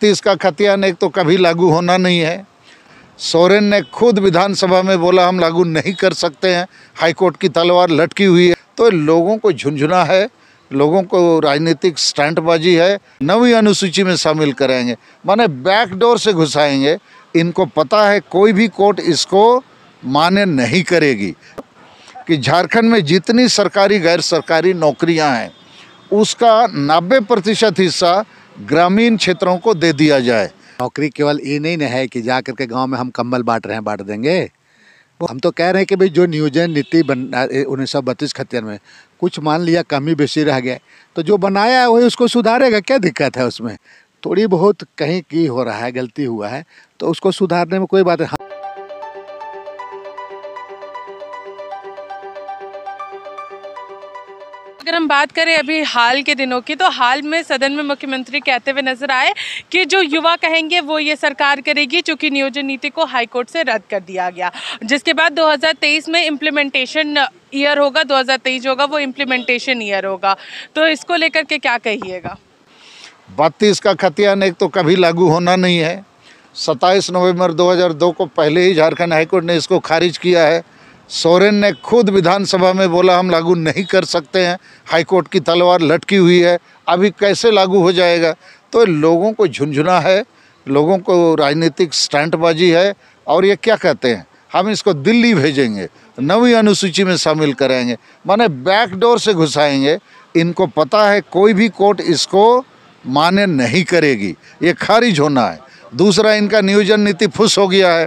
छत्तीस का खतियान एक तो कभी लागू होना नहीं है सोरेन ने खुद विधानसभा में बोला हम लागू नहीं कर सकते हैं हाईकोर्ट की तलवार लटकी हुई है तो लोगों को झुंझुना है लोगों को राजनीतिक स्टैंडबाजी है नवी अनुसूची में शामिल कराएंगे माने बैकडोर से घुसाएंगे इनको पता है कोई भी कोर्ट इसको माने नहीं करेगी कि झारखंड में जितनी सरकारी गैर सरकारी नौकरियां हैं उसका नब्बे प्रतिशत हिस्सा ग्रामीण क्षेत्रों को दे दिया जाए नौकरी केवल ये नहीं न है कि जा करके गांव में हम कंबल बांट रहे हैं बांट देंगे हम तो कह रहे हैं कि भाई जो नियोजन नीति बन उन्नीस सौ बत्तीस खतियर में कुछ मान लिया कमी बेसी रह गया तो जो बनाया है वही उसको सुधारेगा क्या दिक्कत है उसमें थोड़ी बहुत कहीं की हो रहा है गलती हुआ है तो उसको सुधारने में कोई बात नहीं अगर हम बात करें अभी हाल के दिनों की तो हाल में सदन में मुख्यमंत्री कहते हुए नजर आए कि जो युवा कहेंगे वो ये सरकार करेगी चूँकि नियोजन नीति को हाईकोर्ट से रद्द कर दिया गया जिसके बाद 2023 में इम्प्लीमेंटेशन ईयर होगा 2023 होगा वो इम्प्लीमेंटेशन ईयर होगा तो इसको लेकर के क्या कहिएगा बत्तीस का खतियान एक तो कभी लागू होना नहीं है सत्ताईस नवम्बर दो को पहले ही झारखंड हाईकोर्ट ने इसको खारिज किया है सोरेन ने खुद विधानसभा में बोला हम लागू नहीं कर सकते हैं हाईकोर्ट की तलवार लटकी हुई है अभी कैसे लागू हो जाएगा तो लोगों को झुंझुना है लोगों को राजनीतिक स्टैंडबाजी है और ये क्या कहते हैं हम इसको दिल्ली भेजेंगे नवी अनुसूची में शामिल कराएंगे माने बैकडोर से घुसाएंगे इनको पता है कोई भी कोर्ट इसको मान्य नहीं करेगी ये खारिज होना है दूसरा इनका नियोजन नीति फुस हो गया है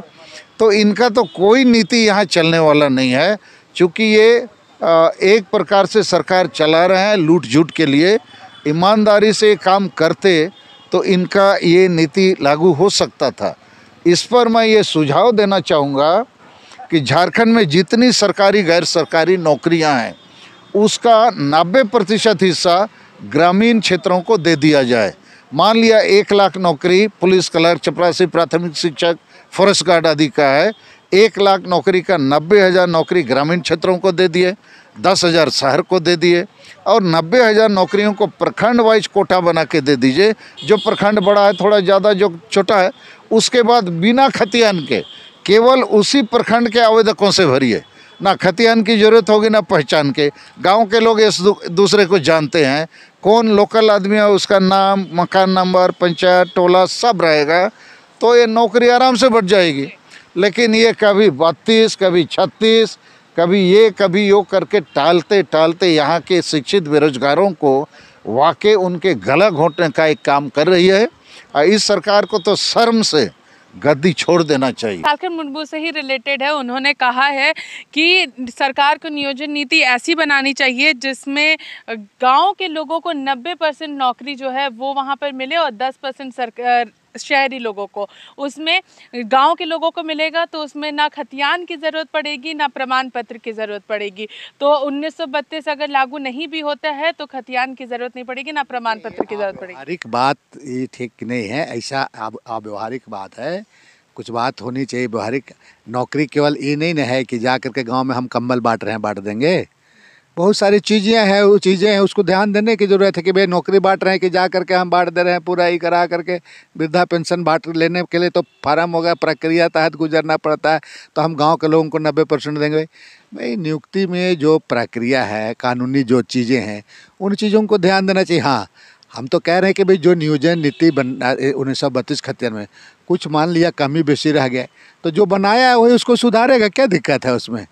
तो इनका तो कोई नीति यहाँ चलने वाला नहीं है क्योंकि ये एक प्रकार से सरकार चला रहे हैं लूट झूट के लिए ईमानदारी से काम करते तो इनका ये नीति लागू हो सकता था इस पर मैं ये सुझाव देना चाहूँगा कि झारखंड में जितनी सरकारी गैर सरकारी नौकरियाँ हैं उसका नब्बे प्रतिशत हिस्सा ग्रामीण क्षेत्रों को दे दिया जाए मान लिया एक लाख नौकरी पुलिस क्लर्क चपरासी प्राथमिक शिक्षक फॉरेस्ट गार्ड आदि का है एक लाख नौकरी का नब्बे हज़ार नौकरी ग्रामीण क्षेत्रों को दे दिए दस हज़ार शहर को दे दिए और नब्बे हज़ार नौकरियों को प्रखंड वाइज कोटा बना के दे दीजिए जो प्रखंड बड़ा है थोड़ा ज़्यादा जो छोटा है उसके बाद बिना खतियान के केवल उसी प्रखंड के आवेदकों से भरिए ना खतियान की ज़रूरत होगी ना पहचान के गांव के लोग इस दूसरे को जानते हैं कौन लोकल आदमी है उसका नाम मकान नंबर पंचायत टोला सब रहेगा तो ये नौकरी आराम से बढ़ जाएगी लेकिन ये कभी बत्तीस कभी छत्तीस कभी ये कभी यो करके टालते टालते यहाँ के शिक्षित बेरोजगारों को वाकई उनके गला घोटने का एक काम कर रही है और इस सरकार को तो शर्म से गद्दी छोड़ देना चाहिए आखिर मुर्मू से ही रिलेटेड है उन्होंने कहा है कि सरकार को नियोजन नीति ऐसी बनानी चाहिए जिसमें गांव के लोगों को 90 परसेंट नौकरी जो है वो वहां पर मिले और 10 परसेंट सरकार शहरी लोगों को उसमें गांव के लोगों को मिलेगा तो उसमें ना खतियान की ज़रूरत पड़ेगी ना प्रमाण पत्र की ज़रूरत पड़ेगी तो उन्नीस अगर लागू नहीं भी होता है तो खतियान की ज़रूरत नहीं पड़ेगी ना प्रमाण पत्र की ज़रूरत पड़ेगी हरिक बात ये ठीक नहीं है ऐसा अव्यवहारिक बात है कुछ बात होनी चाहिए व्यवहारिक नौकरी केवल ये नहीं ना है कि जा करके गांव में हम कंबल बांट रहे हैं बांट देंगे बहुत सारी चीज़ें हैं वो चीज़ें हैं उसको ध्यान देने की ज़रूरत है कि भाई नौकरी बांट रहे हैं कि जा करके हम बांट दे रहे हैं पूरा ही करा करके वृद्धा पेंशन बांट लेने के लिए तो फार्म होगा प्रक्रिया तहत गुजरना पड़ता है तो हम गांव के लोगों को नब्बे परसेंट देंगे भाई नियुक्ति में जो प्रक्रिया है कानूनी जो चीज़ें हैं उन चीज़ों को ध्यान देना चाहिए हाँ हम तो कह रहे हैं कि भाई जो नियोजन नीति बन उन्नीस सौ बत्तीस खत्तर में कुछ मान लिया कमी बेसी रह गया तो जो बनाया है वही उसको सुधारेगा क्या दिक्कत है उसमें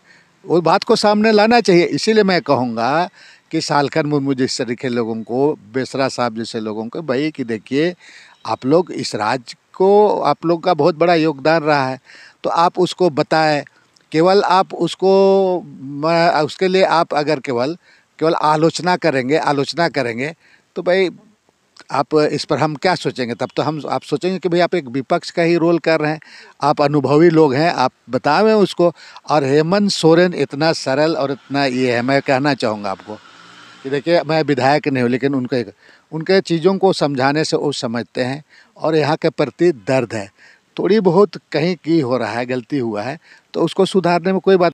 वो बात को सामने लाना चाहिए इसीलिए मैं कहूँगा कि सालखन मुर्मू जिस तरीके लोगों को बेसरा साहब जैसे लोगों को भाई कि देखिए आप लोग इस राज्य को आप लोग का बहुत बड़ा योगदान रहा है तो आप उसको बताएं केवल आप उसको उसके लिए आप अगर केवल केवल आलोचना करेंगे आलोचना करेंगे तो भाई आप इस पर हम क्या सोचेंगे तब तो हम आप सोचेंगे कि भाई आप एक विपक्ष का ही रोल कर रहे हैं आप अनुभवी लोग हैं आप बतावें उसको और हेमंत सोरेन इतना सरल और इतना ये है मैं कहना चाहूँगा आपको कि देखिए मैं विधायक नहीं हूँ लेकिन उनके उनके चीज़ों को समझाने से वो समझते हैं और यहाँ के प्रति दर्द है थोड़ी बहुत कहीं की हो रहा है गलती हुआ है तो उसको सुधारने में कोई बात